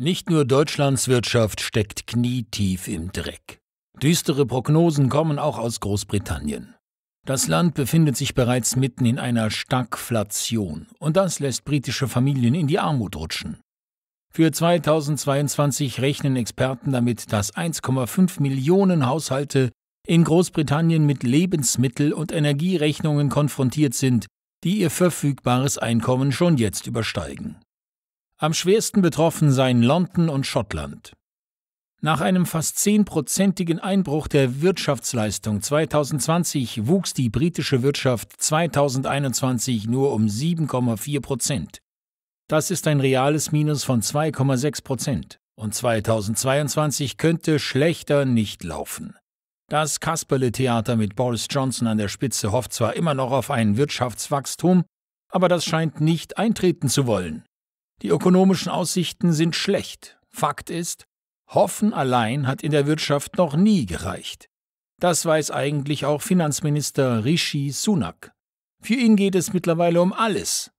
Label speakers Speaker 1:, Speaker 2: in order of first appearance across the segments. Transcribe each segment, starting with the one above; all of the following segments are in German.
Speaker 1: Nicht nur Deutschlands Wirtschaft steckt knietief im Dreck. Düstere Prognosen kommen auch aus Großbritannien. Das Land befindet sich bereits mitten in einer Stagflation und das lässt britische Familien in die Armut rutschen. Für 2022 rechnen Experten damit, dass 1,5 Millionen Haushalte in Großbritannien mit Lebensmittel- und Energierechnungen konfrontiert sind, die ihr verfügbares Einkommen schon jetzt übersteigen. Am schwersten betroffen seien London und Schottland. Nach einem fast zehnprozentigen Einbruch der Wirtschaftsleistung 2020 wuchs die britische Wirtschaft 2021 nur um 7,4 Prozent. Das ist ein reales Minus von 2,6 Prozent. Und 2022 könnte schlechter nicht laufen. Das Kasperle-Theater mit Boris Johnson an der Spitze hofft zwar immer noch auf ein Wirtschaftswachstum, aber das scheint nicht eintreten zu wollen. Die ökonomischen Aussichten sind schlecht. Fakt ist, Hoffen allein hat in der Wirtschaft noch nie gereicht. Das weiß eigentlich auch Finanzminister Rishi Sunak. Für ihn geht es mittlerweile um alles.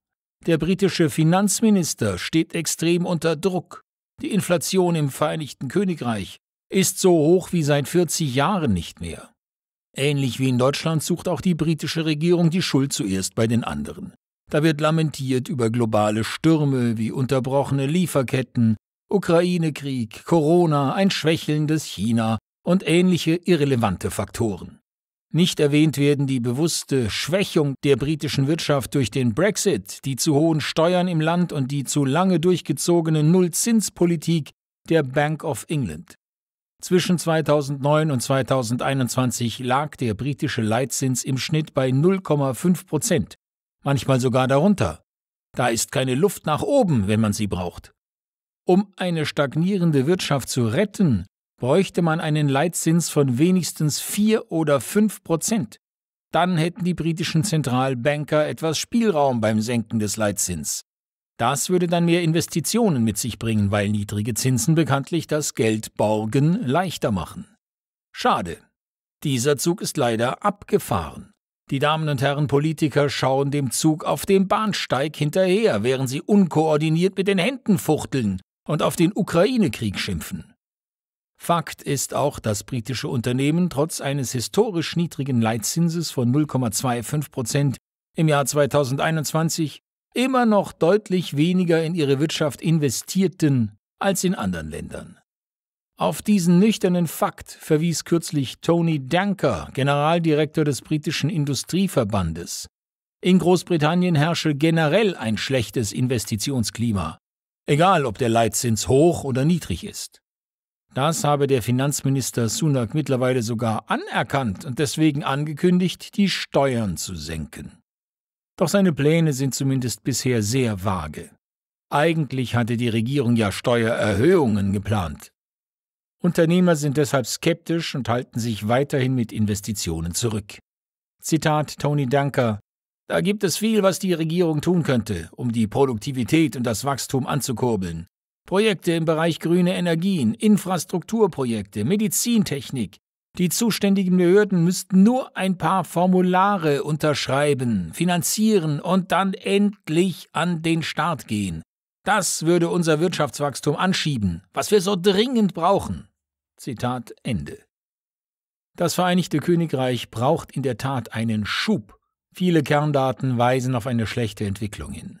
Speaker 1: Der britische Finanzminister steht extrem unter Druck. Die Inflation im Vereinigten Königreich ist so hoch wie seit 40 Jahren nicht mehr. Ähnlich wie in Deutschland sucht auch die britische Regierung die Schuld zuerst bei den anderen. Da wird lamentiert über globale Stürme wie unterbrochene Lieferketten, Ukraine-Krieg, Corona, ein schwächelndes China und ähnliche irrelevante Faktoren. Nicht erwähnt werden die bewusste Schwächung der britischen Wirtschaft durch den Brexit, die zu hohen Steuern im Land und die zu lange durchgezogene Nullzinspolitik der Bank of England. Zwischen 2009 und 2021 lag der britische Leitzins im Schnitt bei 0,5 Prozent manchmal sogar darunter. Da ist keine Luft nach oben, wenn man sie braucht. Um eine stagnierende Wirtschaft zu retten, bräuchte man einen Leitzins von wenigstens 4 oder 5 Prozent. Dann hätten die britischen Zentralbanker etwas Spielraum beim Senken des Leitzins. Das würde dann mehr Investitionen mit sich bringen, weil niedrige Zinsen bekanntlich das Geld borgen leichter machen. Schade. Dieser Zug ist leider abgefahren. Die Damen und Herren Politiker schauen dem Zug auf dem Bahnsteig hinterher, während sie unkoordiniert mit den Händen fuchteln und auf den Ukraine-Krieg schimpfen. Fakt ist auch, dass britische Unternehmen trotz eines historisch niedrigen Leitzinses von 0,25 Prozent im Jahr 2021 immer noch deutlich weniger in ihre Wirtschaft investierten als in anderen Ländern. Auf diesen nüchternen Fakt verwies kürzlich Tony Danker, Generaldirektor des britischen Industrieverbandes. In Großbritannien herrsche generell ein schlechtes Investitionsklima, egal ob der Leitzins hoch oder niedrig ist. Das habe der Finanzminister Sunak mittlerweile sogar anerkannt und deswegen angekündigt, die Steuern zu senken. Doch seine Pläne sind zumindest bisher sehr vage. Eigentlich hatte die Regierung ja Steuererhöhungen geplant. Unternehmer sind deshalb skeptisch und halten sich weiterhin mit Investitionen zurück. Zitat Tony Danker Da gibt es viel, was die Regierung tun könnte, um die Produktivität und das Wachstum anzukurbeln. Projekte im Bereich grüne Energien, Infrastrukturprojekte, Medizintechnik. Die zuständigen Behörden müssten nur ein paar Formulare unterschreiben, finanzieren und dann endlich an den Start gehen. Das würde unser Wirtschaftswachstum anschieben, was wir so dringend brauchen. Zitat Ende. Das Vereinigte Königreich braucht in der Tat einen Schub. Viele Kerndaten weisen auf eine schlechte Entwicklung hin.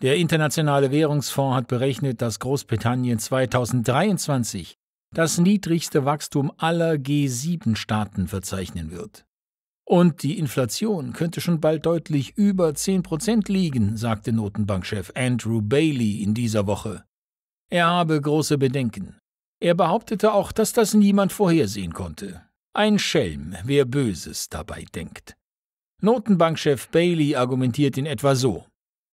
Speaker 1: Der Internationale Währungsfonds hat berechnet, dass Großbritannien 2023 das niedrigste Wachstum aller G7-Staaten verzeichnen wird. Und die Inflation könnte schon bald deutlich über 10 liegen, sagte Notenbankchef Andrew Bailey in dieser Woche. Er habe große Bedenken. Er behauptete auch, dass das niemand vorhersehen konnte. Ein Schelm, wer Böses dabei denkt. Notenbankchef Bailey argumentiert in etwa so.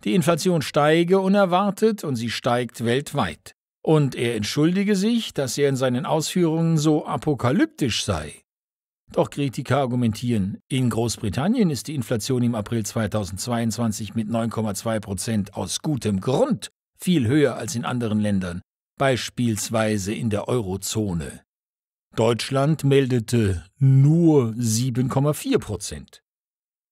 Speaker 1: Die Inflation steige unerwartet und sie steigt weltweit. Und er entschuldige sich, dass er in seinen Ausführungen so apokalyptisch sei. Doch Kritiker argumentieren, in Großbritannien ist die Inflation im April 2022 mit 9,2 Prozent aus gutem Grund viel höher als in anderen Ländern beispielsweise in der Eurozone. Deutschland meldete nur 7,4 Prozent.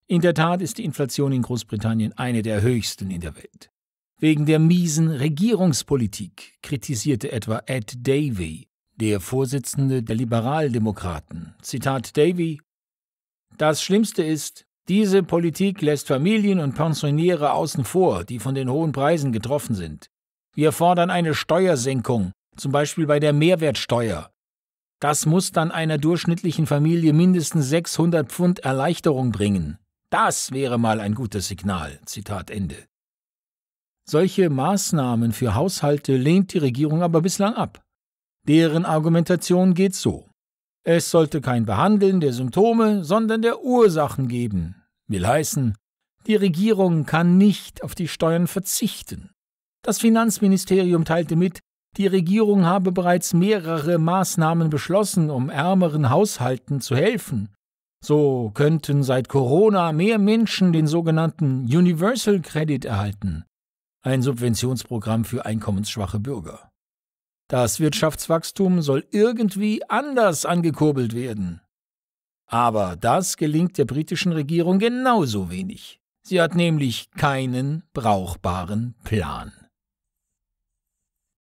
Speaker 1: In der Tat ist die Inflation in Großbritannien eine der höchsten in der Welt. Wegen der miesen Regierungspolitik kritisierte etwa Ed Davy, der Vorsitzende der Liberaldemokraten. Zitat Davy Das Schlimmste ist, diese Politik lässt Familien und Pensionäre außen vor, die von den hohen Preisen getroffen sind. Wir fordern eine Steuersenkung, zum Beispiel bei der Mehrwertsteuer. Das muss dann einer durchschnittlichen Familie mindestens 600 Pfund Erleichterung bringen. Das wäre mal ein gutes Signal. Zitat Ende. Solche Maßnahmen für Haushalte lehnt die Regierung aber bislang ab. Deren Argumentation geht so. Es sollte kein Behandeln der Symptome, sondern der Ursachen geben. Will heißen, die Regierung kann nicht auf die Steuern verzichten. Das Finanzministerium teilte mit, die Regierung habe bereits mehrere Maßnahmen beschlossen, um ärmeren Haushalten zu helfen. So könnten seit Corona mehr Menschen den sogenannten Universal Credit erhalten, ein Subventionsprogramm für einkommensschwache Bürger. Das Wirtschaftswachstum soll irgendwie anders angekurbelt werden. Aber das gelingt der britischen Regierung genauso wenig. Sie hat nämlich keinen brauchbaren Plan.